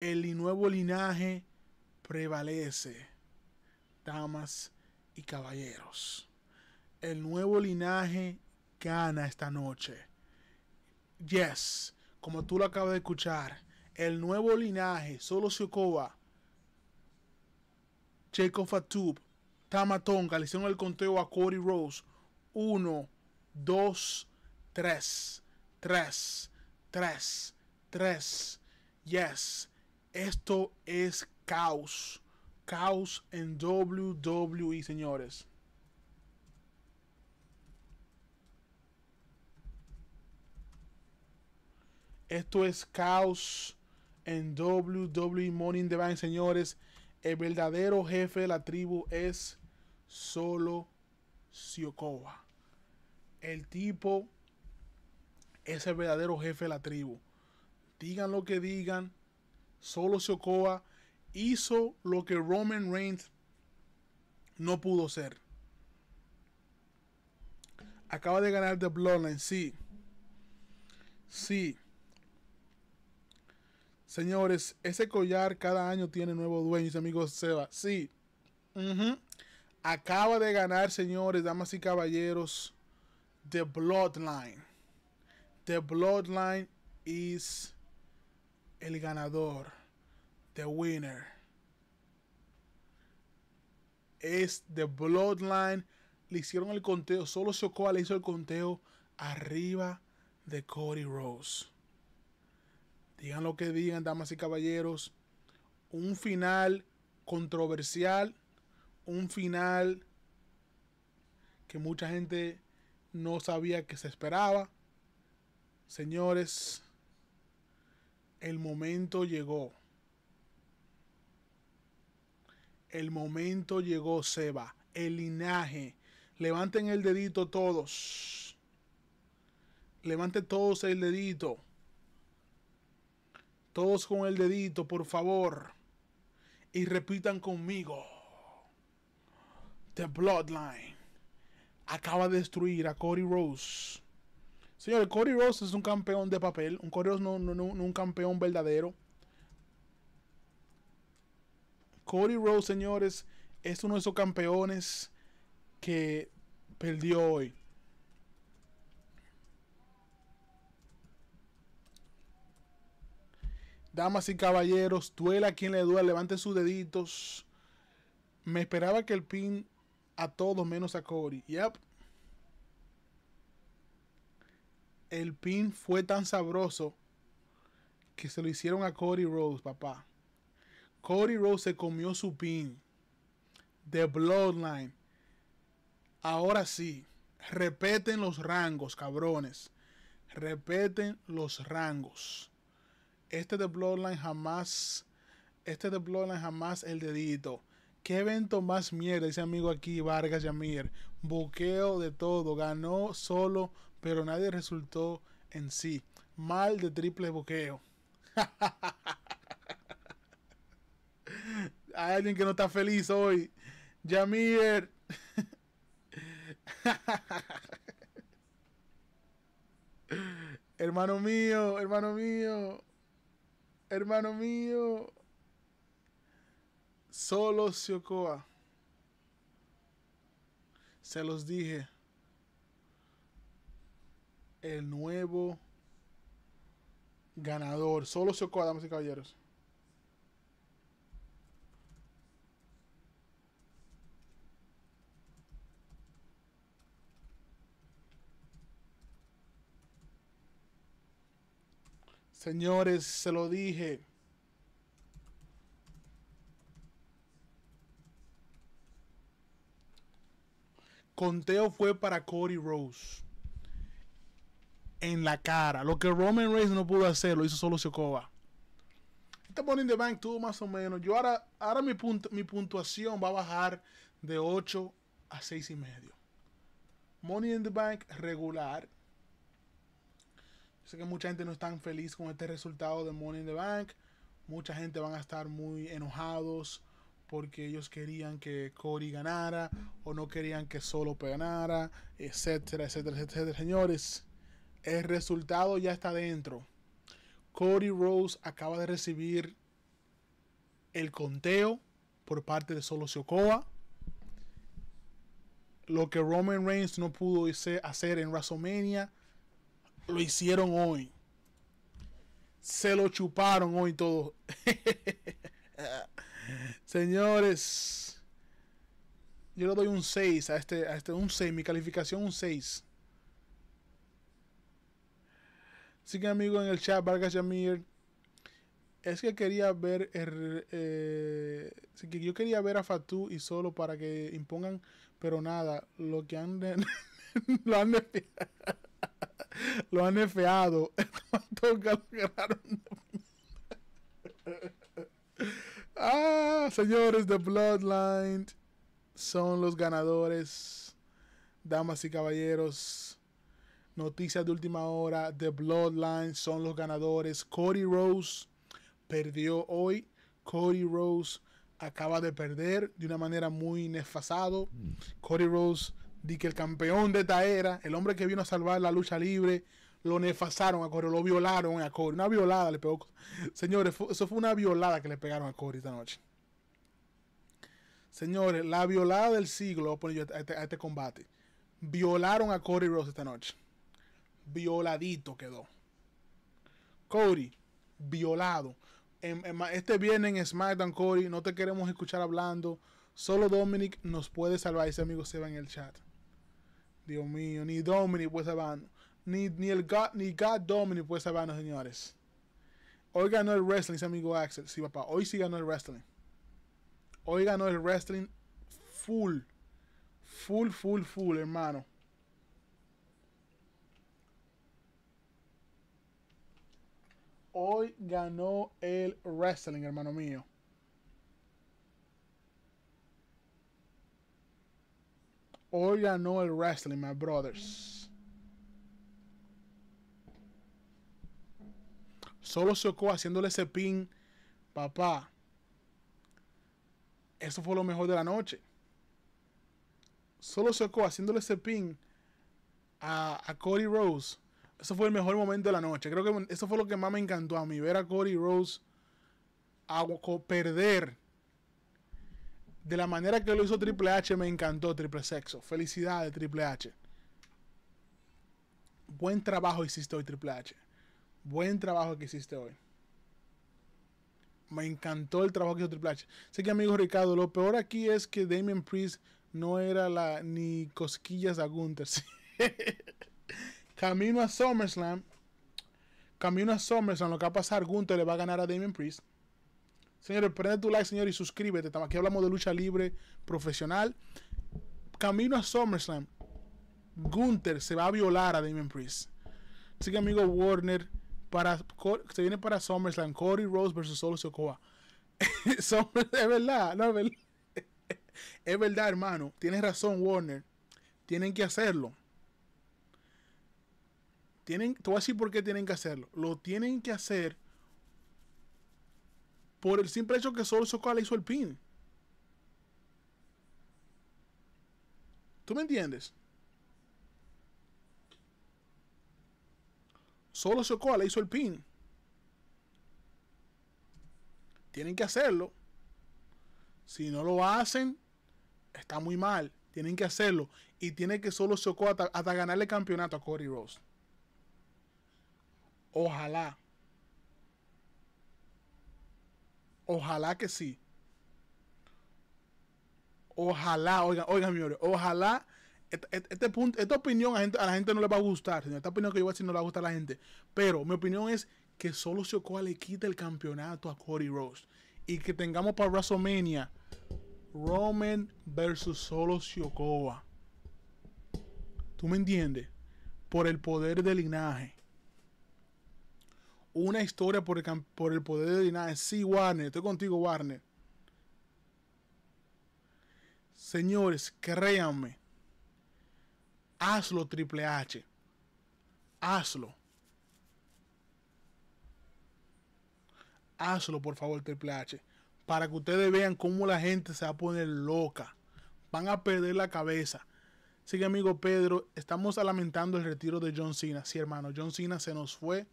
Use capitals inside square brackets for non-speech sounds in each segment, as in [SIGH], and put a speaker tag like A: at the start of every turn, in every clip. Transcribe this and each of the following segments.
A: el nuevo linaje prevalece, damas y caballeros. El nuevo linaje gana esta noche. Yes, como tú lo acabas de escuchar, el nuevo linaje, solo Sokoba, Jacob Tama Tonga, le hicieron el conteo a Cody Rose. Uno, dos, tres, tres, tres, tres. Yes esto es caos. Caos en WWE, señores. Esto es caos en WWE Morning Devine señores. El verdadero jefe de la tribu es solo Siokoa. El tipo es el verdadero jefe de la tribu. Digan lo que digan, Solo Shokoa hizo lo que Roman Reigns no pudo ser. Acaba de ganar The Bloodline, sí. Sí. Señores, ese collar cada año tiene nuevos dueños, amigos Seba. Sí. Acaba de ganar, señores, damas y caballeros, The Bloodline. The Bloodline is el ganador, the winner, es The Bloodline. Le hicieron el conteo, solo chocó, le hizo el conteo arriba de Cody Rose. Digan lo que digan, damas y caballeros. Un final controversial, un final que mucha gente no sabía que se esperaba. Señores, el momento llegó. El momento llegó, Seba. El linaje. Levanten el dedito todos. Levanten todos el dedito. Todos con el dedito, por favor. Y repitan conmigo. The Bloodline acaba de destruir a Cody Rose Señores, Cody Rose es un campeón de papel. Un Cody Rose no, no, un campeón verdadero. Cody Rose, señores, es uno de esos campeones que perdió hoy. Damas y caballeros, duela quien le duela, levante sus deditos. Me esperaba que el pin a todos menos a Cody. Yep, el pin fue tan sabroso que se lo hicieron a Cody Rose, papá. Cody Rose se comió su pin de Bloodline. Ahora sí, repeten los rangos, cabrones. Repeten los rangos. Este de Bloodline jamás. Este de Bloodline jamás el dedito. ¿Qué evento más mierda? Ese amigo aquí, Vargas Yamir. Buqueo de todo. Ganó solo pero nadie resultó en sí. Mal de triple boqueo. [LAUGHS] Hay alguien que no está feliz hoy. Yamir [LAUGHS] hermano mío, hermano mío. Hermano mío. Solo Siocoa. Se los dije el nuevo ganador. Solo se damas y caballeros. Señores, se lo dije. Conteo fue para Cody Rose en la cara. Lo que Roman Reigns no pudo hacer, lo hizo solo Sokoa. Este Money in the Bank tuvo más o menos. Yo ahora, ahora mi, mi puntuación va a bajar de 8 a 6 y medio. Money in the Bank regular. sé que mucha gente no está tan feliz con este resultado de Money in the Bank. Mucha gente van a estar muy enojados porque ellos querían que Corey ganara o no querían que solo ganara, etcétera, etcétera, etcétera, señores. El resultado ya está dentro. Cody Rose acaba de recibir el conteo por parte de Solo Sikoa. Lo que Roman Reigns no pudo hacer en WrestleMania, lo hicieron hoy. Se lo chuparon hoy todo. [LAUGHS] Señores, yo le doy un 6 a este, a este, un 6, mi calificación un 6. Así que amigo en el chat, Vargas Yamir. Es que quería ver. Er, eh, que yo quería ver a Fatu y solo para que impongan, pero nada, lo que han. [LAUGHS] lo han [LAUGHS] lo han [LAUGHS] ah, señores de Bloodline son los ganadores. Damas y caballeros, Noticias de última hora, The Bloodline son los ganadores. Cody Rose perdió hoy. Cody Rose acaba de perder de una manera muy nefasado. Cody Rose di que el campeón de esta era, el hombre que vino a salvar la lucha libre, lo nefasaron a Cody, lo violaron a Cody. Una violada le pegó. Señores, eso fue una violada que le pegaron a Cody esta noche. Señores, la violada del siglo, a este, a este, combate. Violaron a Cody Rose esta noche violadito quedó. Cody, violado. este viernes en SmackDown, Cody, no te queremos escuchar hablando. Solo Dominic nos puede salvar. Ese amigo se va en el chat. Dios mío, ni Dominic puede salvarnos. Ni, ni, el God, ni God Dominic puede salvarnos, señores. Hoy ganó el wrestling, ese amigo Axel. Sí, papá, hoy sí ganó el wrestling. Hoy ganó el wrestling full. Full, full, full, hermano. hoy ganó el wrestling, hermano mío. Hoy ganó el wrestling, my brothers. Solo socó haciéndole ese pin, papá. Eso fue lo mejor de la noche. Solo socó haciéndole ese pin a, a Cody Rose eso fue el mejor momento de la noche. Creo que eso fue lo que más me encantó a mí, ver a Cody Rose perder de la manera que lo hizo Triple H. Me encantó Triple Sexo. Felicidades, Triple H. Buen trabajo hiciste hoy, Triple H. Buen trabajo que hiciste hoy. Me encantó el trabajo que hizo Triple H. Sé que, amigo Ricardo, lo peor aquí es que Damien Priest no era la ni cosquillas a Gunther. [LAUGHS] Camino a SummerSlam. Camino a SummerSlam. Lo que va a pasar, Gunther le va a ganar a Damien Priest. Señores, prende tu like, señor, y suscríbete. Aquí hablamos de lucha libre profesional. Camino a SummerSlam. Gunther se va a violar a Damien Priest. Así que, amigo Warner, para, se viene para SummerSlam. Cody Rose versus Solo Sokoa. [LAUGHS] es verdad, no es verdad. [LAUGHS] Es verdad, hermano. Tienes razón, Warner. Tienen que hacerlo. Tienen, te voy a decir por qué tienen que hacerlo. Lo tienen que hacer por el simple hecho que solo le hizo el pin. ¿Tú me entiendes? Solo le hizo el pin. Tienen que hacerlo. Si no lo hacen, está muy mal. Tienen que hacerlo. Y tiene que solo Sokol hasta, ganarle campeonato a Cody Ross. Ojalá. Ojalá que sí. Ojalá, oigan, oigan, señores, ojalá este, punto, esta opinión a, la gente no le va a gustar, Esta opinión que yo voy a decir no le va a gustar a la gente. Pero mi opinión es que solo Sokoa le quite el campeonato a Cody Rhodes. Y que tengamos para WrestleMania Roman versus solo Sokoa. ¿Tú me entiendes? Por el poder del linaje una historia por el, poder de Dinah. Sí, Warner, estoy contigo, Warner. Señores, créanme. Hazlo, Triple H. Hazlo. Hazlo, por favor, Triple H. Para que ustedes vean cómo la gente se va a poner loca. Van a perder la cabeza. sigue amigo Pedro, estamos lamentando el retiro de John Cena. Sí, hermano, John Cena se nos fue.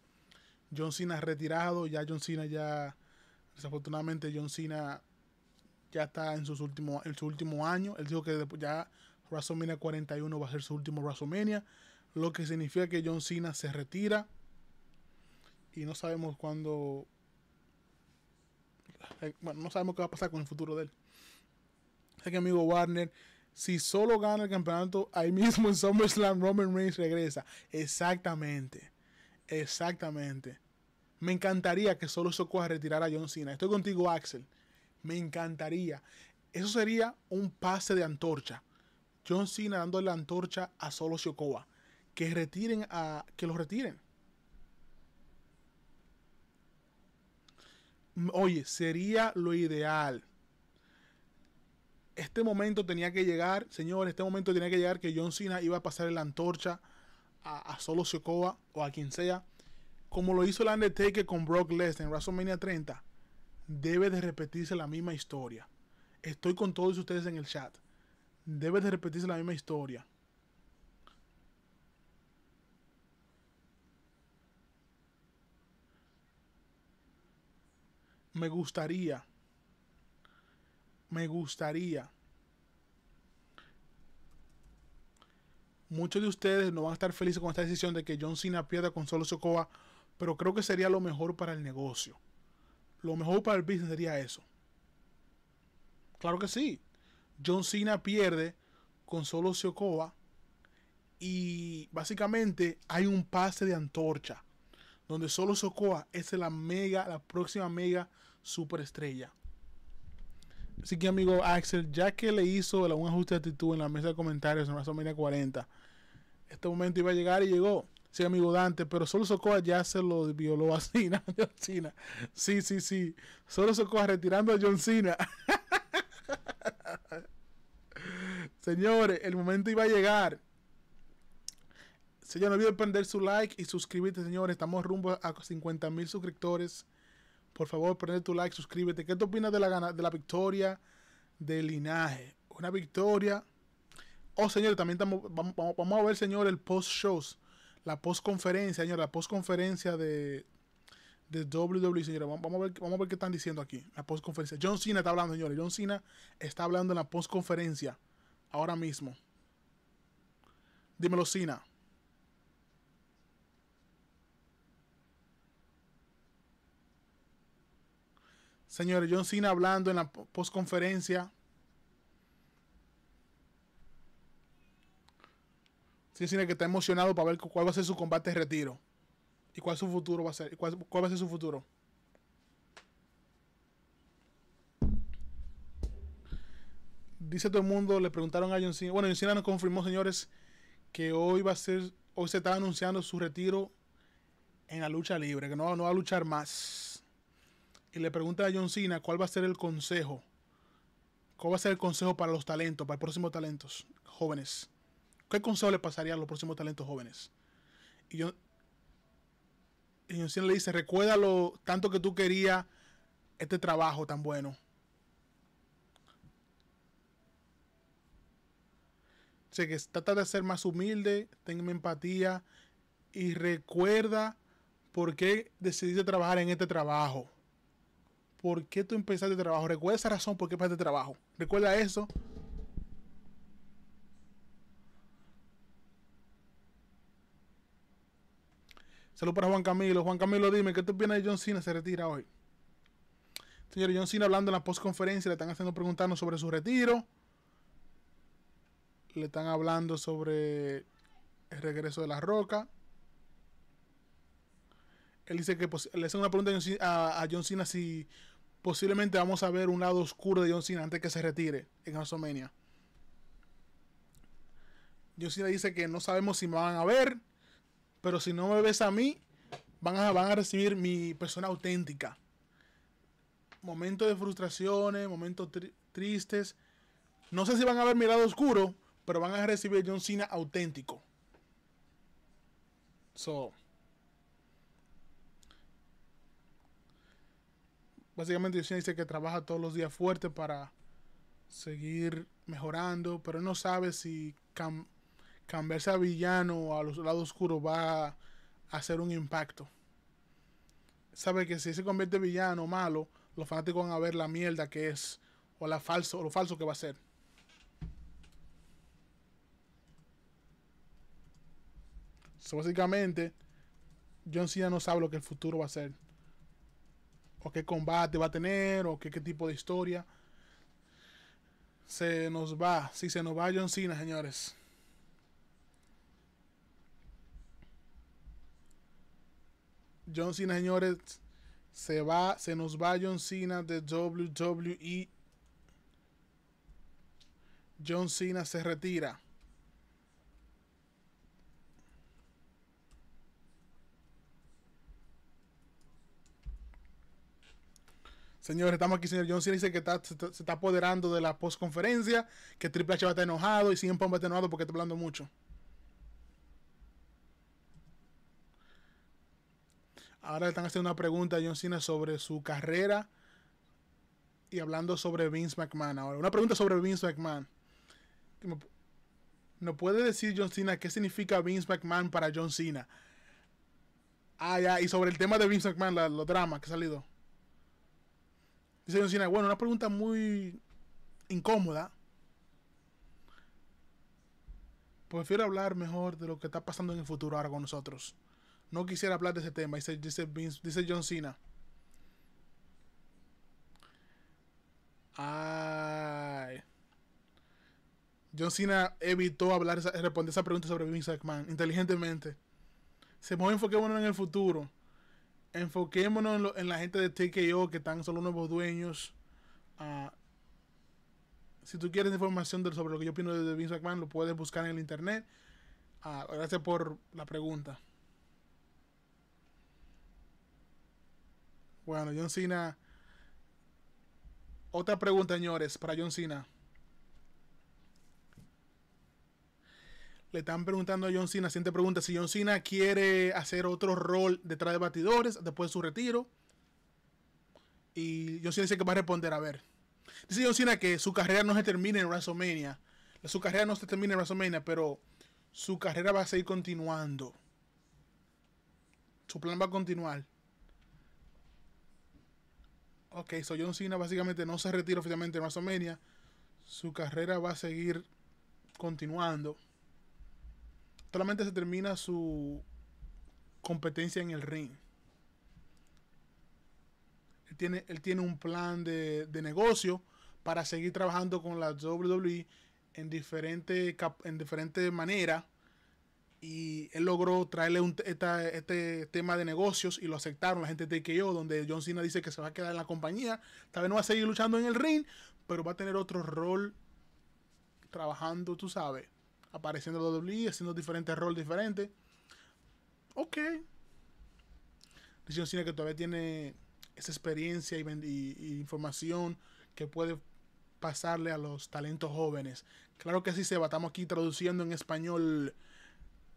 A: John Cena retirado, ya John Cena ya, desafortunadamente John Cena ya está en, sus últimos, en su último año, él dijo que ya WrestleMania 41 va a ser su último WrestleMania, lo que significa que John Cena se retira y no sabemos cuándo, eh, bueno, no sabemos qué va a pasar con el futuro de él. Así que amigo Warner, si solo gana el campeonato, ahí mismo en SummerSlam Roman Reigns regresa. Exactamente. Exactamente. Me encantaría que solo se retirara a John Cena. Estoy contigo, Axel. Me encantaría. Eso sería un pase de antorcha. John Cena dando la antorcha a Solo Shokoa Que retiren a. Que los retiren. Oye, sería lo ideal. Este momento tenía que llegar, señor, este momento tenía que llegar que John Cena iba a pasar la antorcha a, Solo Sokoa o a quien sea, como lo hizo el Undertaker con Brock Lesnar en WrestleMania 30, debe de repetirse la misma historia. Estoy con todos ustedes en el chat. Debe de repetirse la misma historia. Me gustaría. Me gustaría Muchos de ustedes no van a estar felices con esta decisión de que John Cena pierda con solo Socoa, pero creo que sería lo mejor para el negocio. Lo mejor para el business sería eso. Claro que sí. John Cena pierde con solo Sokoa y básicamente hay un pase de antorcha donde solo Socoa es la mega, la próxima mega superestrella. Así que amigo Axel, ya que le hizo un ajuste de actitud en la mesa de comentarios en WrestleMania 40, este momento iba a llegar y llegó. Sí, amigo Dante, pero solo Socoa ya se lo violó a John Cena. Sí, sí, sí. Solo Socoa retirando a John Cena. [LAUGHS] Señores, el momento iba a llegar. Señor, no olviden prender su like y suscribirte, señores. Estamos rumbo a 50 mil suscriptores. Por favor, prende tu like, suscríbete. ¿Qué te opinas de la, de la victoria del Linaje? Una victoria Oh, señores, también vamos, a ver, señor, el post-shows. La post-conferencia, la post-conferencia de, de WWE, señores. Vamos, a ver, vamos a ver qué están diciendo aquí. La post-conferencia. John Cena está hablando, señores. John Cena está hablando en la post-conferencia. Ahora mismo. Dímelo, Cena. Señores, John Cena hablando en la post-conferencia. sí, que está emocionado para ver cuál va a ser su combate de retiro. Y cuál su futuro va a ser. cuál, va a ser su futuro. Dice todo el mundo, le preguntaron a John Cena. Bueno, John Cena nos confirmó, señores, que hoy va a ser, hoy se está anunciando su retiro en la lucha libre, que no, no va a luchar más. Y le pregunta a John Cena cuál va a ser el consejo. ¿Cuál va a ser el consejo para los talentos, para los próximos talentos jóvenes? ¿Qué consejo le pasaría a los próximos talentos jóvenes? Y yo, y yo le dice, recuerda lo tanto que tú querías este trabajo tan bueno. sé que trata de ser más humilde, tenga empatía y recuerda por qué decidiste trabajar en este trabajo. ¿Por qué tú empezaste el trabajo? Recuerda esa razón por qué empezaste el trabajo. Recuerda eso Salud para Juan Camilo. Juan Camilo, dime, ¿qué tú opinas de John Cena? Se retira hoy. Señor John Cena hablando en la postconferencia, le están haciendo preguntarnos sobre su retiro. Le están hablando sobre el regreso de la roca. Él dice que le hacen una pregunta a John Cena si posiblemente vamos a ver un lado oscuro de John Cena antes que se retire en WrestleMania. John Cena dice que no sabemos si me van a ver, pero si no me ves a mí, van a, van a recibir mi persona auténtica. Momentos de frustraciones, momentos tristes. No sé si van a ver mi lado oscuro, pero van a recibir John Cena auténtico. So. Básicamente John Cena dice que trabaja todos los días fuerte para seguir mejorando, pero no sabe si cambiarse a villano a los lados oscuros va a hacer un impacto. Sabe que si se convierte villano malo, los fanáticos van a ver la mierda que es o la falso o lo falso que va a ser. básicamente, John Cena no sabe lo que el futuro va a ser. O qué combate va a tener, o qué, tipo de historia. Se nos va, si se nos va John Cena, señores. John Cena, señores, se va, se nos va John Cena de WWE. John Cena se retira. Señores, estamos aquí, señor John Cena dice que está, se, está, apoderando de la postconferencia, que Triple H va a estar enojado y siempre va a estar enojado porque está hablando mucho. Ahora le están haciendo una pregunta a John Cena sobre su carrera y hablando sobre Vince McMahon. Ahora, una pregunta sobre Vince McMahon. ¿No puede decir John Cena qué significa Vince McMahon para John Cena? Ah, ya, y sobre el tema de Vince McMahon, los dramas que ha salido. Dice John Cena, bueno, una pregunta muy incómoda. Prefiero hablar mejor de lo que está pasando en el futuro ahora con nosotros. No quisiera hablar de ese tema, dice, dice, dice John Cena. Ay. John Cena evitó hablar, responder esa pregunta sobre Vince McMahon inteligentemente. Se movió enfoquémonos en el futuro. Enfoquémonos en, la gente de TKO que están solo nuevos dueños. Ah, si tú quieres información sobre lo que yo opino de Vince McMahon, lo puedes buscar en el internet. Ah, gracias por la pregunta. Bueno, John Cena. Otra pregunta, señores, para John Cena. Le están preguntando a John Cena, siguiente pregunta, si John Cena quiere hacer otro rol detrás de batidores después de su retiro. Y John Cena dice que va a responder, a ver. Dice John Cena que su carrera no se termina en WrestleMania. Su carrera no se termina en WrestleMania, pero su carrera va a seguir continuando. Su plan va a continuar. Ok, so John Cena básicamente no se retira oficialmente de WrestleMania. Su carrera va a seguir continuando. Solamente se termina su competencia en el ring. Él tiene, él tiene un plan de, negocio para seguir trabajando con la WWE en diferentes en diferente maneras y él logró traerle un, este tema de negocios y lo aceptaron la gente de TKO, donde John Cena dice que se va a quedar en la compañía, tal vez no va a seguir luchando en el ring, pero va a tener otro rol trabajando, tú sabes, apareciendo en WWE, haciendo diferentes roles diferentes. Ok. Dice John Cena que todavía tiene esa experiencia y, información que puede pasarle a los talentos jóvenes. Claro que sí, Seba, estamos aquí traduciendo en español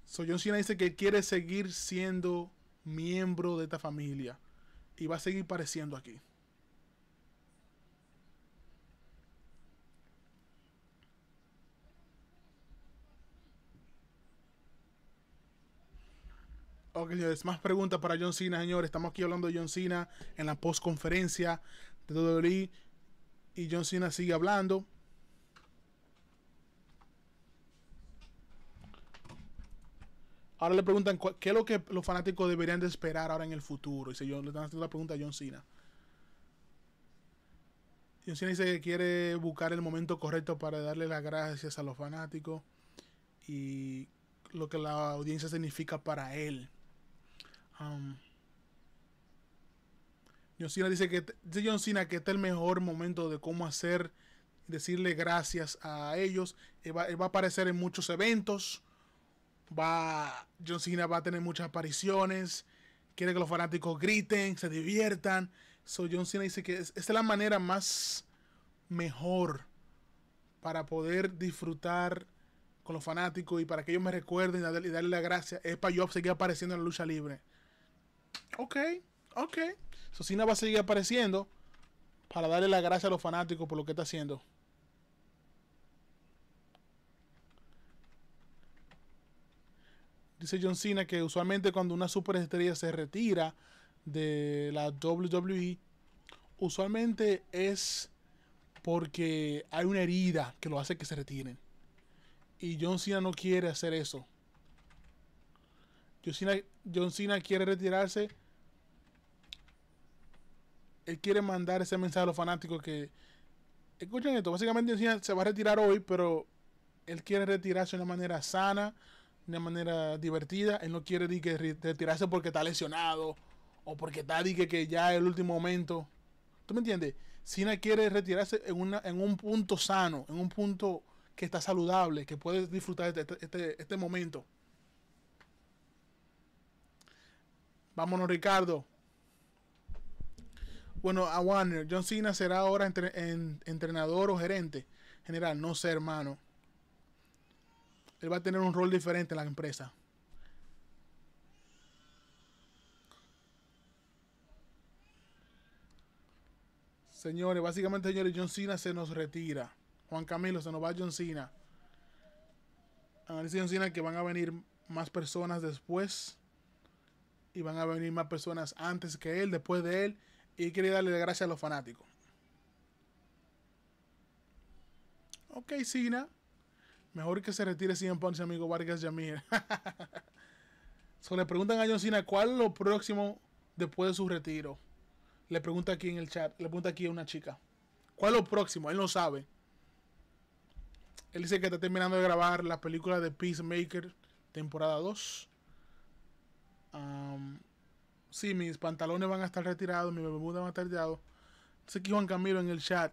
A: So John Cena dice que quiere seguir siendo miembro de esta familia y va a seguir pareciendo aquí. Ok, señores, más preguntas para John Cena, señores. Estamos aquí hablando de John Cena en la postconferencia de WWE y John Cena sigue hablando. Ahora le preguntan qué es lo que los fanáticos deberían de esperar ahora en el futuro. Y le están haciendo la pregunta a John Cena. John Cena dice que quiere buscar el momento correcto para darle las gracias a los fanáticos y lo que la audiencia significa para él. Um, John Cena dice que que este es el mejor momento de cómo hacer decirle gracias a ellos. va a aparecer en muchos eventos va, John Cena va a tener muchas apariciones, quiere que los fanáticos griten, se diviertan. So John Cena dice que esta es la manera más mejor para poder disfrutar con los fanáticos y para que ellos me recuerden y darle, la gracia es para yo seguir apareciendo en la lucha libre. Ok, ok. So Cena va a seguir apareciendo para darle la gracia a los fanáticos por lo que está haciendo. dice John Cena que usualmente cuando una superestrella se retira de la WWE, usualmente es porque hay una herida que lo hace que se retiren. Y John Cena no quiere hacer eso. John Cena, quiere retirarse. Él quiere mandar ese mensaje a los fanáticos que... Escuchen esto, básicamente John Cena se va a retirar hoy, pero él quiere retirarse de una manera sana, de una manera divertida. Él no quiere retirarse porque está lesionado o porque está di que, ya es el último momento. ¿Tú me entiendes? Cena quiere retirarse en, una, en un punto sano, en un punto que está saludable, que puede disfrutar este, este, este, este momento. Vámonos, Ricardo. Bueno, a Warner, John Cena será ahora en, entrenador o gerente general, no sé, hermano él va a tener un rol diferente en la empresa. Señores, básicamente, señores, John Cena se nos retira. Juan Camilo, se nos va John Cena. si John Cena que van a venir más personas después. Y van a venir más personas antes que él, después de él. Y quiere darle gracias a los fanáticos. Ok, Cena. Mejor que se retire sin Punk, amigo Vargas Yamir. [LAUGHS] le preguntan a John Cena cuál es lo próximo después de su retiro. Le pregunta aquí en el chat, le pregunta aquí a una chica. ¿Cuál es lo próximo? Él no sabe. Él dice que está terminando de grabar la película de Peacemaker, temporada 2. sí, mis pantalones van a estar retirados, mi bermuda va a estar retirado. Sé que Juan Camilo en el chat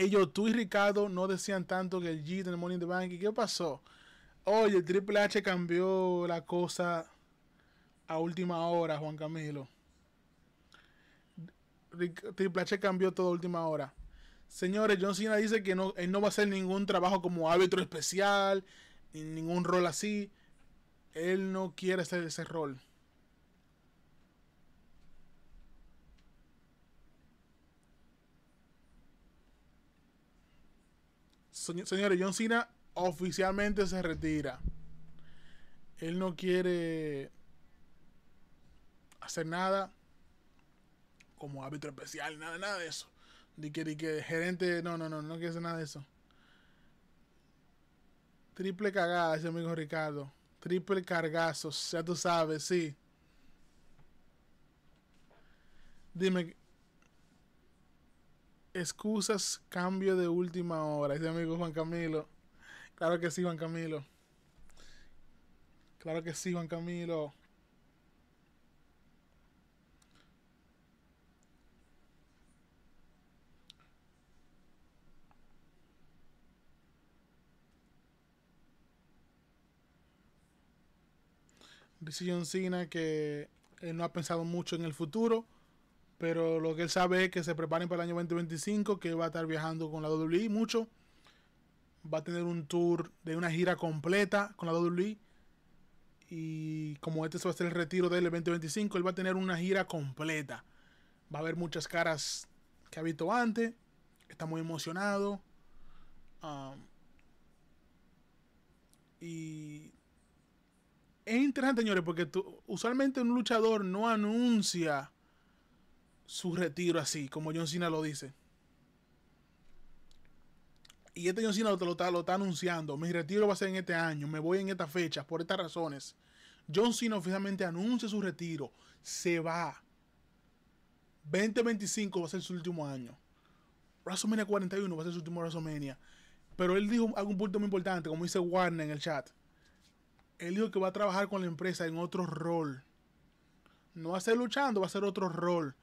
A: ellos, tú y Ricardo, no decían tanto que el G Money Morning the Bank. ¿Y qué pasó? Oye, el Triple H cambió la cosa a última hora, Juan Camilo. Triple H cambió todo a última hora. Señores, John Cena dice que no, él no va a hacer ningún trabajo como árbitro especial, ningún rol así. Él no quiere hacer ese rol. Señores, John Cena oficialmente se retira. Él no quiere hacer nada como árbitro especial, nada, nada de eso. Ni que, gerente, no, no, no, no quiere hacer nada de eso. Triple cagada, ese amigo Ricardo. Triple cargazo, ya tú sabes, sí. Dime, excusas, cambio de última hora. Dice amigo Juan Camilo. Claro que sí, Juan Camilo. Claro que sí, Juan Camilo. Dice John Cena que no ha pensado mucho en el futuro pero lo que él sabe es que se preparen para el año 2025, que va a estar viajando con la WWE mucho. Va a tener un tour de una gira completa con la WWE. Y como este va a ser el retiro del 2025, él va a tener una gira completa. Va a haber muchas caras que ha visto antes. Está muy emocionado. y es interesante, señores, porque usualmente un luchador no anuncia su retiro así, como John Cena lo dice. Y este John Cena lo, está, anunciando. Mi retiro va a ser en este año. Me voy en esta fecha. Por estas razones. John Cena oficialmente anuncia su retiro. Se va. 2025 va a ser su último año. WrestleMania 41 va a ser su último WrestleMania. Pero él dijo algún punto muy importante, como dice Warner en el chat. Él dijo que va a trabajar con la empresa en otro rol. No va a ser luchando, va a ser otro rol.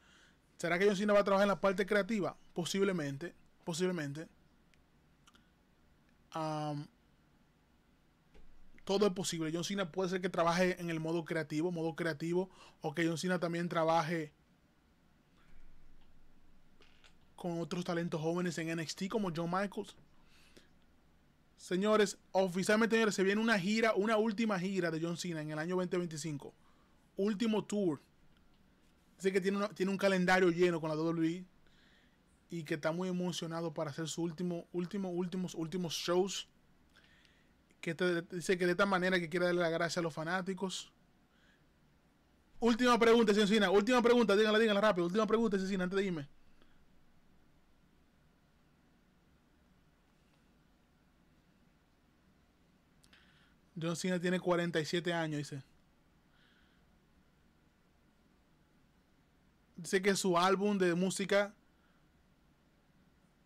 A: ¿Será que John Cena va a trabajar en la parte creativa? Posiblemente, posiblemente. todo es posible. John Cena puede ser que trabaje en el modo creativo, modo creativo, o que John Cena también trabaje con otros talentos jóvenes en NXT como John Michaels. Señores, oficialmente se viene una gira, una última gira de John Cena en el año 2025. Último tour Dice que tiene, tiene un calendario lleno con la WWE y que está muy emocionado para hacer su último, último, últimos, últimos shows. Que dice que de esta manera que quiere darle la gracia a los fanáticos. Última pregunta, Cecina. Última pregunta, díganla, díganla rápido. Última pregunta, Cecina, antes de irme. John Cena tiene 47 años, dice. sé que su álbum de música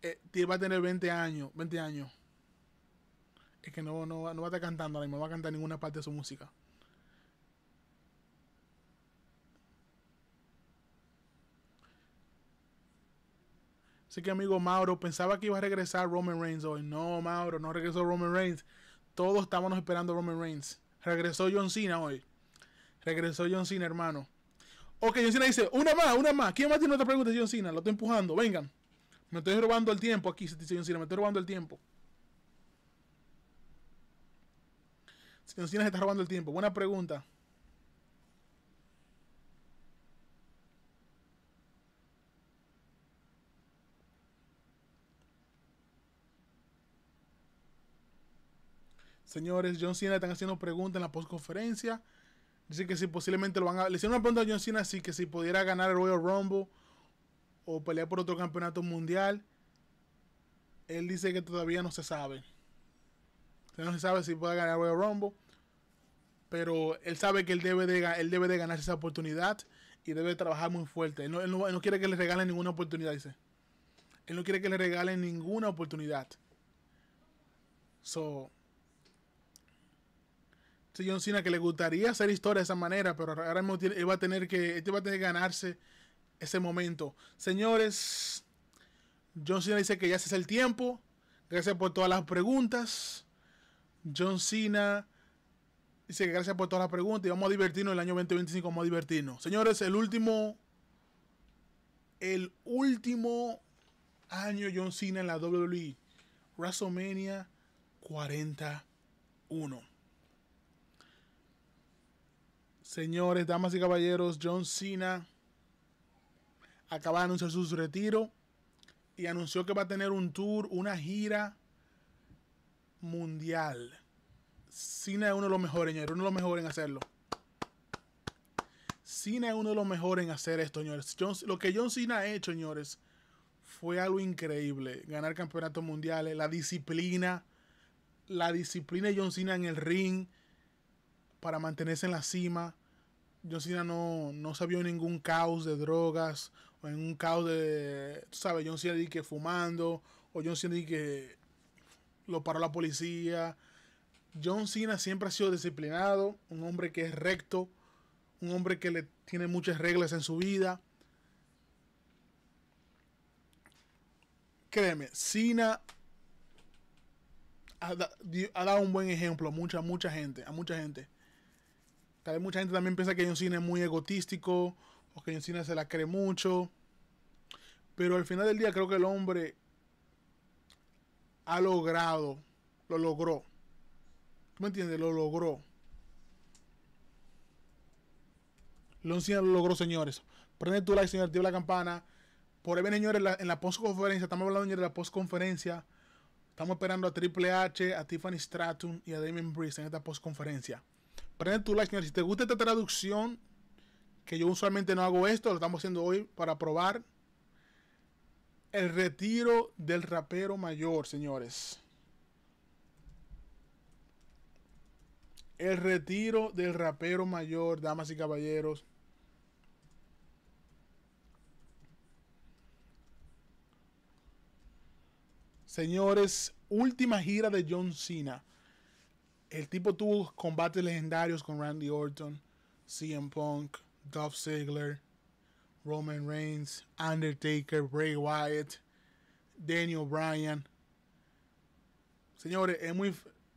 A: eh, va a tener 20 años. 20 años. Es que no, no, va a estar cantando ni no va a cantar ninguna parte de su música. Así que amigo Mauro, pensaba que iba a regresar Roman Reigns hoy. No, Mauro, no regresó Roman Reigns. Todos estábamos esperando Roman Reigns. Regresó John Cena hoy. Regresó John Cena, hermano. Ok, John Cena dice, una más, una más. ¿Quién más tiene otra pregunta, John Cena? Lo estoy empujando, vengan. Me estoy robando el tiempo aquí, se dice John Cena, me estoy robando el tiempo. John Cena se está robando el tiempo. Buena pregunta. Señores, John Cena están haciendo preguntas en la postconferencia dice que si posiblemente lo van a. Le hicieron una pregunta a John Cena así que si pudiera ganar el Royal Rumble o pelear por otro campeonato mundial. Él dice que todavía no se sabe. No se sabe si puede ganar el Royal Rumble. Pero él sabe que él debe de, él debe de ganarse esa oportunidad y debe trabajar muy fuerte. Él no, no quiere que le regalen ninguna oportunidad, dice. Él no quiere que le regalen ninguna oportunidad. So, Sí, John Cena que le gustaría hacer historia de esa manera, pero ahora mismo va a tener que, él este ganarse ese momento. Señores, John Cena dice que ya se es el tiempo. Gracias por todas las preguntas. John Cena dice que gracias por todas las preguntas y vamos a divertirnos el año 2025, vamos a divertirnos. Señores, el último, el último año John Cena en la WWE, WrestleMania 41. Señores, damas y caballeros, John Cena acaba de anunciar su retiro y anunció que va a tener un tour, una gira mundial. Cena es uno de los mejores, señores, uno de los mejores en hacerlo. Cena es uno de los mejores en hacer esto, señores. lo que John Cena ha hecho, señores, fue algo increíble. Ganar campeonatos mundiales, la disciplina, la disciplina de John Cena en el ring para mantenerse en la cima. John Cena no, no se vio en ningún caos de drogas o en un caos de, tú sabes, John Cena que fumando o John Cena que lo paró la policía. John Cena siempre ha sido disciplinado, un hombre que es recto, un hombre que le tiene muchas reglas en su vida. Créeme, Cena ha, dado un buen ejemplo a mucha, mucha gente, a mucha gente. Tal vez mucha gente también piensa que John un es muy egotístico o que John cine se la cree mucho. Pero al final del día creo que el hombre ha logrado, lo logró. ¿Tú me entiendes? Lo logró. lo lo logró, señores. Prende tu like, señor, activa la campana. Por ahí señores, en la, postconferencia. Estamos hablando, de la postconferencia. Estamos esperando a Triple H, a Tiffany Stratton y a Damien Breeze en esta postconferencia. Prende tu like, señores. Si te gusta esta traducción, que yo usualmente no hago esto, lo estamos haciendo hoy para probar. El retiro del rapero mayor, señores. El retiro del rapero mayor, damas y caballeros. Señores, última gira de John Cena. El tipo tuvo combates legendarios con Randy Orton, CM Punk, Dolph Ziggler, Roman Reigns, Undertaker, Bray Wyatt, Daniel Bryan. Señores, es muy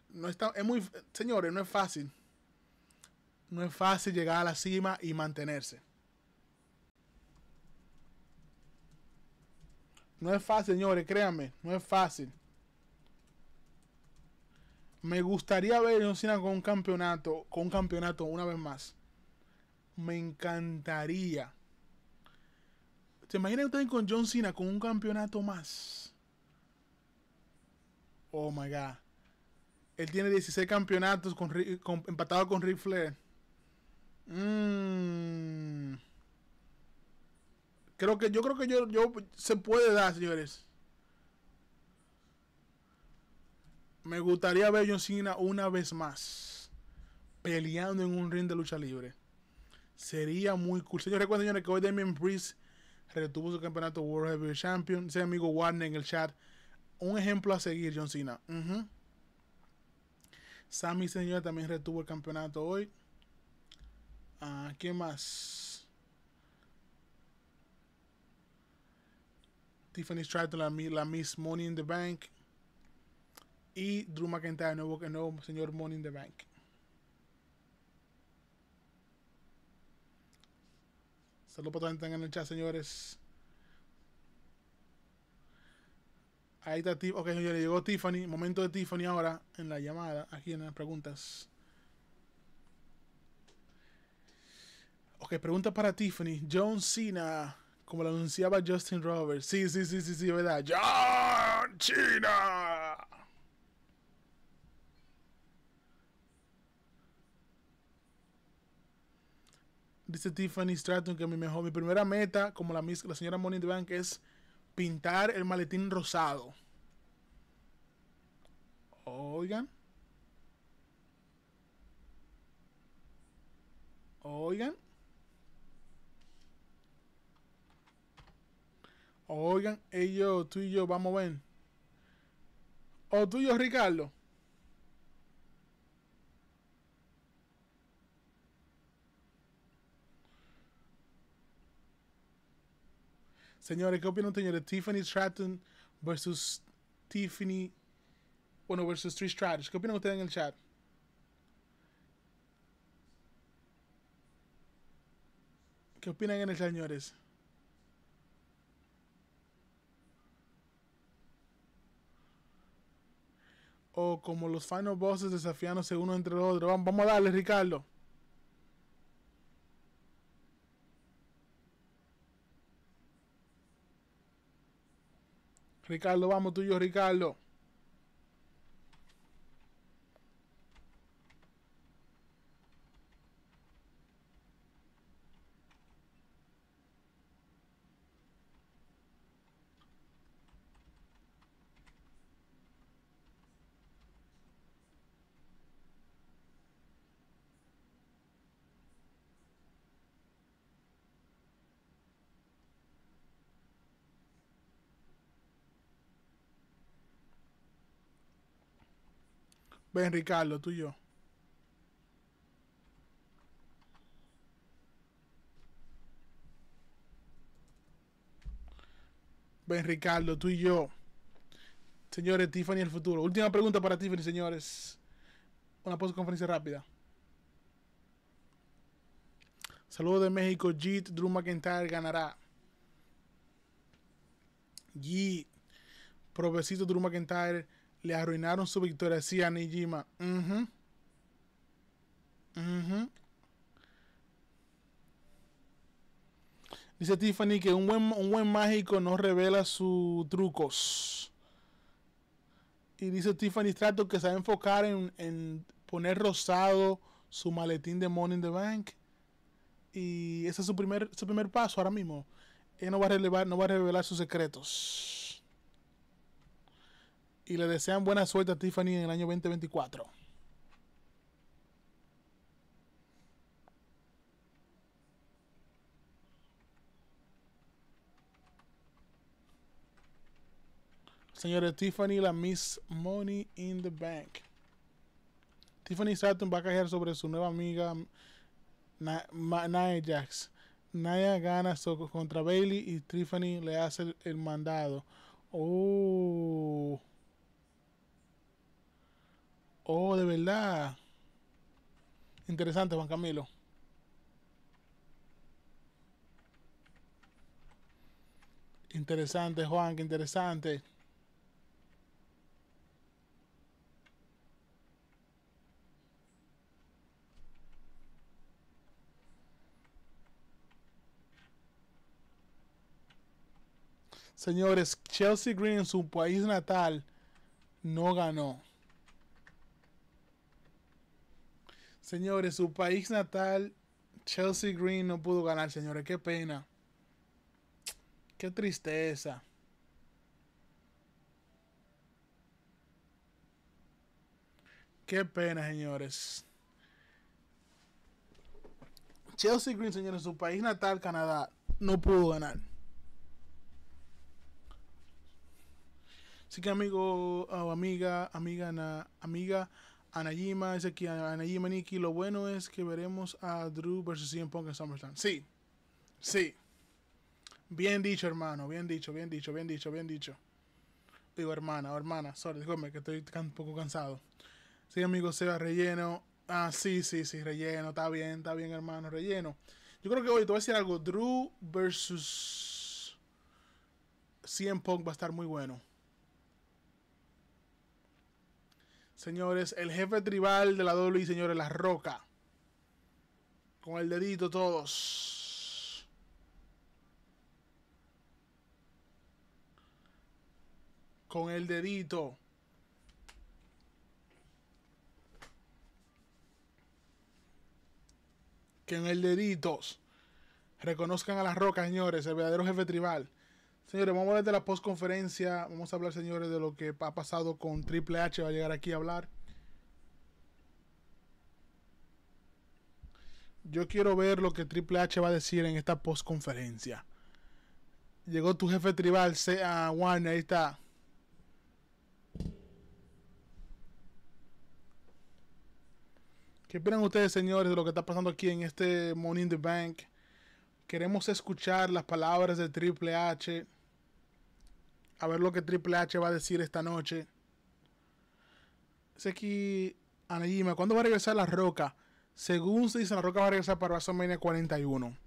A: no está, es muy señores, no es fácil. No es fácil llegar a la cima y mantenerse. No es fácil, señores, créanme, no es fácil. Me gustaría ver a John Cena con un campeonato, con un campeonato una vez más. Me encantaría. ¿Se imaginan ustedes con John Cena con un campeonato más? Oh my god. Él tiene 16 campeonatos con, con, empatado con Ric Flair. Mm. Creo que yo creo que yo se puede dar, señores. Me gustaría ver a John Cena una vez más peleando en un ring de lucha libre. Sería muy cool. Señores, recuerden señores, que hoy Damien Priest retuvo su campeonato World Heavyweight Champion. Ese amigo Warner en el chat. Un ejemplo a seguir, John Cena. Sammy Señor también retuvo el campeonato hoy. Ah, ¿Qué más? Tiffany Stratton, la, la Miss Money in the Bank y Drew McIntyre de nuevo, que nuevo señor Money in the Bank. Saludos para todos que están en el chat, señores. Ahí está Tiffany. Ok, señores, llegó Tiffany. Momento de Tiffany ahora en la llamada, aquí en las preguntas. Ok, pregunta para Tiffany. John Cena, como lo anunciaba Justin Roberts. Sí, sí, sí, sí, sí, verdad. John Cena. dice Tiffany Stratton que mi mejor, mi primera meta, como la, la señora the Bank, es pintar el maletín rosado. Oigan. Oigan. Oigan, ellos, tú y yo, vamos a ver. O oh, tú y yo, Ricardo. Señores, ¿qué opinan ustedes Tiffany Stratton versus Tiffany, bueno, versus Trish Stratus. ¿Qué opinan ustedes en el chat? ¿Qué opinan en el señores? O como los final bosses desafiándose uno entre los otros. Vamos a darle, Ricardo. Ricardo, vamos tú y yo, Ricardo. Ben Ricardo, tú y yo. Ben Ricardo, tú y yo. Señores, Tiffany el futuro. Última pregunta para Tiffany, señores. Una postconferencia rápida. Saludos de México. Jeet Drew McIntyre ganará. Jeet. Provecito Drew McIntyre le arruinaron su victoria así a Nijima. Dice Tiffany que un buen, mágico no revela sus trucos. Y dice Tiffany Strato que se va a enfocar en, poner rosado su maletín de Money in the Bank. Y ese es su primer, su primer paso ahora mismo. Él no va a, no va a revelar sus secretos y le desean buena suerte a Tiffany en el año 2024. señores, Tiffany, la Miss Money in the Bank. Tiffany Sutton va a caer sobre su nueva amiga Nia Jax. Naya gana contra Bailey y Tiffany le hace el, el mandado. Oh. Oh, de verdad. Interesante, Juan Camilo. Interesante, Juan, que interesante. Señores, Chelsea Green en su país natal no ganó. Señores, su país natal, Chelsea Green, no pudo ganar, señores. Qué pena. Qué tristeza. Qué pena, señores. Chelsea Green, señores, su país natal, Canadá,
B: no pudo ganar.
A: Así que amigo o amiga, amiga, amiga, Anayima dice aquí, Anayima Nikki. Lo bueno es que veremos a Drew versus CM Punk en SummerSlam. Sí, sí. Bien dicho, hermano. Bien dicho, bien dicho, bien dicho, bien dicho. Digo, hermana, o hermana. Sorry, dígame que estoy un poco cansado. Sí, amigo, va relleno. Ah, sí, sí, sí, relleno. Está bien, está bien, hermano, relleno. Yo creo que hoy te voy a decir algo. Drew versus CM Punk va a estar muy bueno. Señores, el jefe tribal de la y señores, la roca. Con el dedito todos. Con el dedito. Que en el deditos reconozcan a las rocas, señores, el verdadero jefe tribal. Señores, vamos a hablar de la postconferencia. Vamos a hablar, señores, de lo que ha pasado con Triple H. Va a llegar aquí a hablar. Yo quiero ver lo que Triple H va a decir en esta postconferencia. Llegó tu jefe tribal, sea One ahí está. ¿Qué opinan ustedes, señores, de lo que está pasando aquí en este Money in the Bank? Queremos escuchar las palabras de Triple H a ver lo que Triple H va a decir esta noche. Seki Anayima, ¿cuándo va a regresar La Roca? Según se dice, La Roca va a regresar para WrestleMania 41.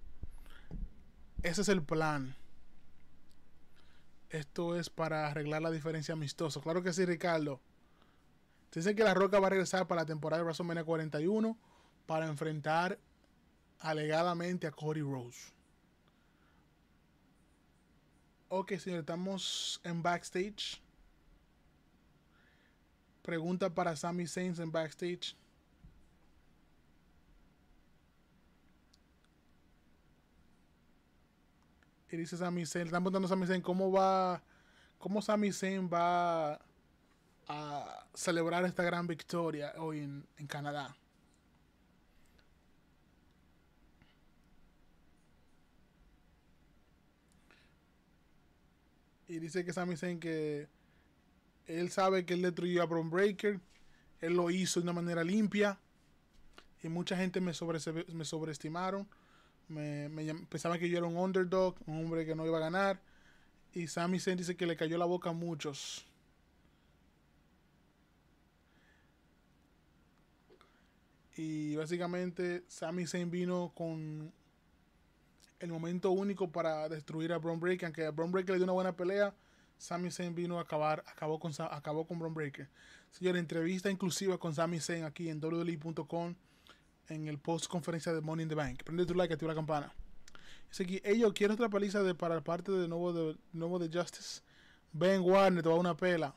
A: Ese es el plan. Esto es para arreglar la diferencia amistosa. Claro que sí, Ricardo. Se dice que La Roca va a regresar para la temporada de WrestleMania 41 para enfrentar alegadamente a Cody Rose. Ok, señor, estamos en backstage. Pregunta para Sammy Saints en backstage. Y dice Sammy Zayn, le están preguntando a Sammy Zayn cómo va, cómo Sammy Zayn va a celebrar esta gran victoria hoy en Canadá. Y dice que Sami Zayn que él sabe que él destruyó a Bron Breaker. Él lo hizo de una manera limpia. Y mucha gente me, sobreestimaron. Me, pensaban que yo era un underdog, un hombre que no iba a ganar. Y Sami Zayn dice que le cayó la boca a muchos. Y básicamente Sami Zayn vino con el momento único para destruir a Bron Breaker. Aunque a Bron Breaker le dio una buena pelea, Sami Zayn vino a acabar, acabó con, acabó con Bron Breaker. Señor, entrevista inclusiva con Sami Zayn aquí en wwe.com en el post conferencia de Money in the Bank. Prende tu like, activa la campana. Dice aquí, ellos quiero otra paliza de, para parte de nuevo de, nuevo de Justice. Ben Warner, te va una pela.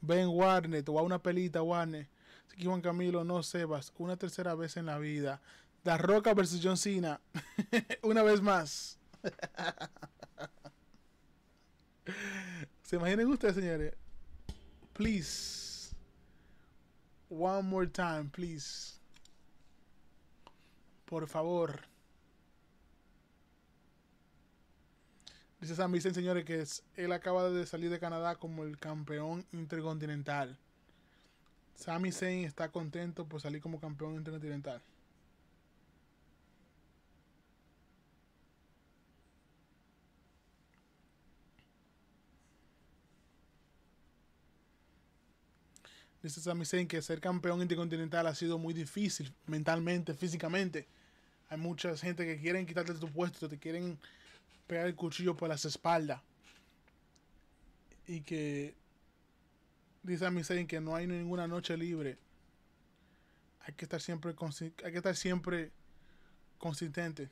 A: Ben Warner, te va una pelita, Warner. Así que Juan Camilo, no sebas, una tercera vez en la vida. La Roca versus John Cena. [LAUGHS] Una vez más. [LAUGHS] ¿Se imaginen ustedes, señores? Please. One more time, please. Por favor. Dice Sami Vicente, señores, que es, él acaba de salir de Canadá como el campeón intercontinental. Sami Zayn está contento por salir como campeón intercontinental. dice Sami Zayn que ser campeón intercontinental ha sido muy difícil mentalmente, físicamente. Hay mucha gente que quieren quitarte tu puesto, te quieren pegar el cuchillo por las espaldas. Y que dice Sami Zayn que no hay ninguna noche libre. Hay que estar siempre hay que estar siempre consistente.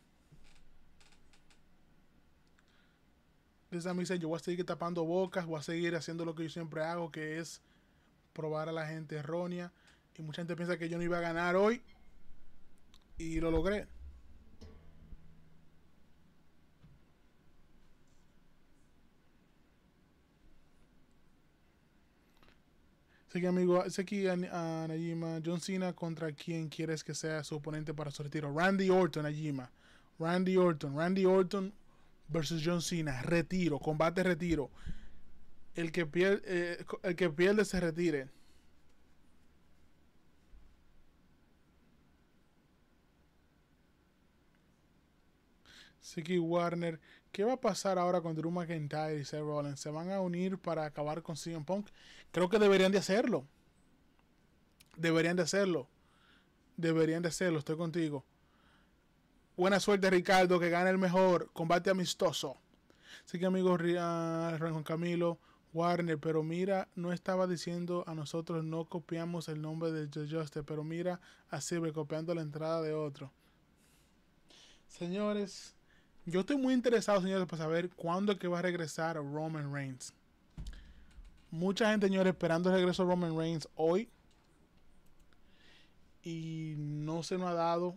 A: Dice Sami Zayn, yo voy a seguir tapando bocas, voy a seguir haciendo lo que yo siempre hago, que es probar a la gente errónea. Y mucha gente piensa que yo no iba a ganar hoy. Y lo logré. sé que amigo, sé que a, Najima. John Cena contra quien quieres que sea su oponente para su retiro. Randy Orton, Najima. Randy Orton, Randy Orton versus John Cena. Retiro, combate retiro el que pierde, eh, el que pierde se retire. Siki Warner, ¿qué va a pasar ahora con Drew McIntyre y Seth Rollins? ¿Se van a unir para acabar con CM Punk? Creo que deberían de hacerlo. Deberían de hacerlo. Deberían de hacerlo, estoy contigo. Buena suerte, Ricardo, que gane el mejor. Combate amistoso. Así que amigos, ah, Juan Camilo, Warner, pero mira, no estaba diciendo a nosotros no copiamos el nombre de Justice, pero mira así Silver copiando la entrada de otro. Señores, yo estoy muy interesado, señores, para saber cuándo es que va a regresar Roman Reigns. Mucha gente, señores, esperando el regreso de Roman Reigns hoy. Y no se nos ha dado.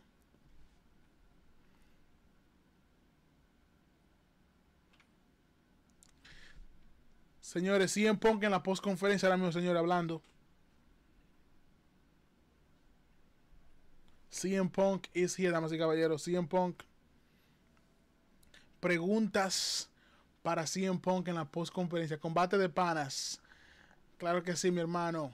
A: Señores, CM Punk en la postconferencia, ahora mismo, señor, hablando. CM Punk is here, damas y caballeros. CM Punk. Preguntas para CM Punk en la postconferencia. Combate de panas. Claro que sí, mi hermano.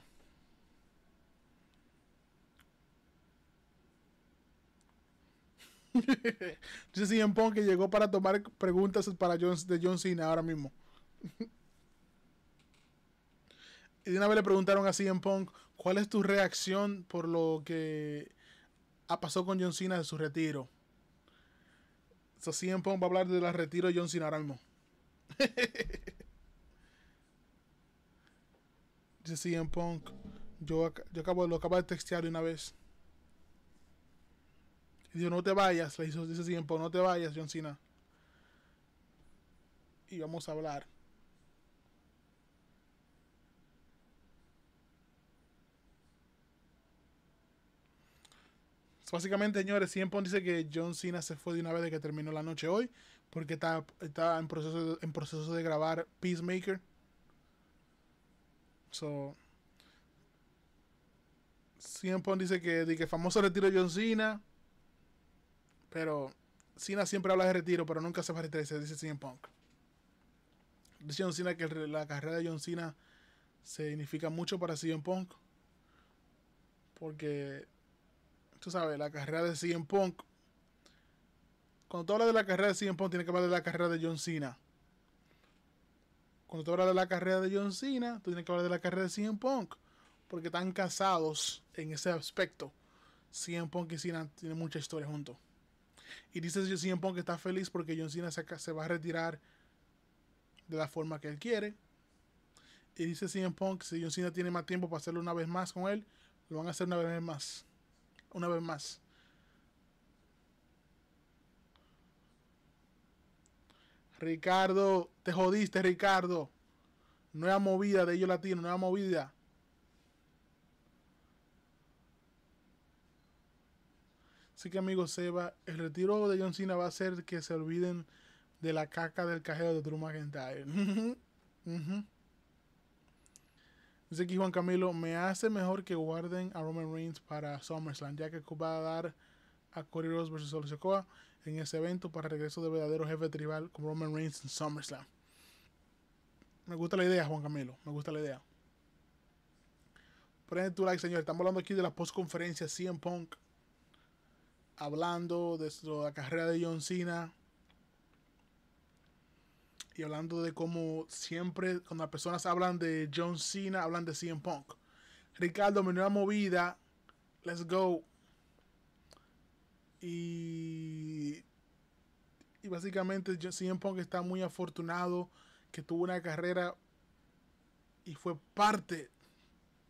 A: [LAUGHS] Dice CM Punk llegó para tomar preguntas para de John Cena ahora mismo. [LAUGHS] Y de una vez le preguntaron a CM Punk, ¿cuál es tu reacción por lo que ha pasado con John Cena de su retiro? So CM Punk va a hablar de la retiro de John Cena ahora [LAUGHS] Dice CM Punk, yo, yo acabo, lo acabo de textear de una vez. Y dijo, no te vayas, le hizo, dice CM Punk, no te vayas, John Cena. Y vamos a hablar. Básicamente, señores, Cien dice que John Cena se fue de una vez de que terminó la noche hoy, porque está, está en, proceso, en proceso de grabar Peacemaker. So, Cien dice que, el famoso retiro John Cena, pero Cena siempre habla de retiro, pero nunca se va a retirar, dice Cien Punk. Dice John Cena que la carrera de John Cena significa mucho para Cien Punk. porque tú sabes, la carrera de CM Punk. Cuando tú hablas de la carrera de CM Punk, tienes que hablar de la carrera de John Cena. Cuando tú hablas de la carrera de John Cena, tú tienes que hablar de la carrera de CM Punk. Porque están casados en ese aspecto. CM Punk y Cena tienen mucha historia juntos. Y dice CM Punk que está feliz porque John Cena se, va a retirar de la forma que él quiere. Y dice CM Punk, si John Cena tiene más tiempo para hacerlo una vez más con él, lo van a hacer una vez más una vez más. Ricardo, te jodiste, Ricardo. Nueva movida de ellos latinos, nueva movida. Así que amigo Seba, el retiro de John Cena va a hacer que se olviden de la caca del cajero de Drew McIntyre. [LAUGHS] Dice aquí Juan Camilo, me hace mejor que guarden a Roman Reigns para SummerSlam, ya que va a dar a Cody Rhodes versus Solo en ese evento para regreso de verdadero jefe tribal con Roman Reigns en SummerSlam. Me gusta la idea, Juan Camilo, me gusta la idea. Prende tu like, señor. Estamos hablando aquí de la postconferencia CM Punk. Hablando de la carrera de John Cena y hablando de cómo siempre cuando las personas hablan de John Cena, hablan de CM Punk. Ricardo, mi movida, let's go. Y, y básicamente CM Punk está muy afortunado que tuvo una carrera y fue parte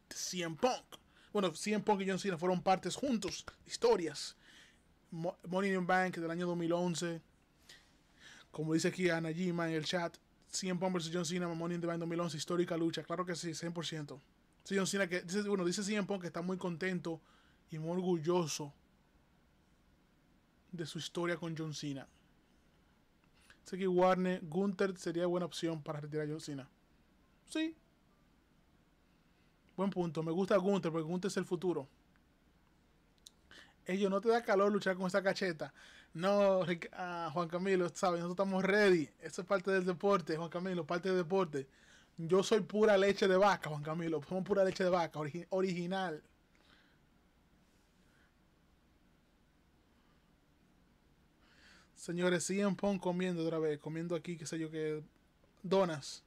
A: de CM Punk. Bueno, CM Punk y John Cena fueron partes juntos, historias. Money in Bank del año 2011 como dice aquí Ana en el chat, 100 Punk vs John Cena, Mamón in 2011, histórica lucha. Claro que sí, 100%. Sí, John Cena que, dice, bueno, dice CM que está muy contento y muy orgulloso de su historia con John Cena. Sé que Warner, Gunther sería buena opción para retirar a John Cena. Sí. Buen punto. Me gusta Gunther porque Gunther es el futuro. Ellos no te da calor luchar con esa cacheta. No, ah, Juan Camilo, sabes, nosotros estamos ready. Eso es parte del deporte, Juan Camilo, parte del deporte. Yo soy pura leche de vaca, Juan Camilo. Somos pura leche de vaca, original. Señores, siguen pon comiendo otra vez, comiendo aquí, qué sé yo, qué... donas.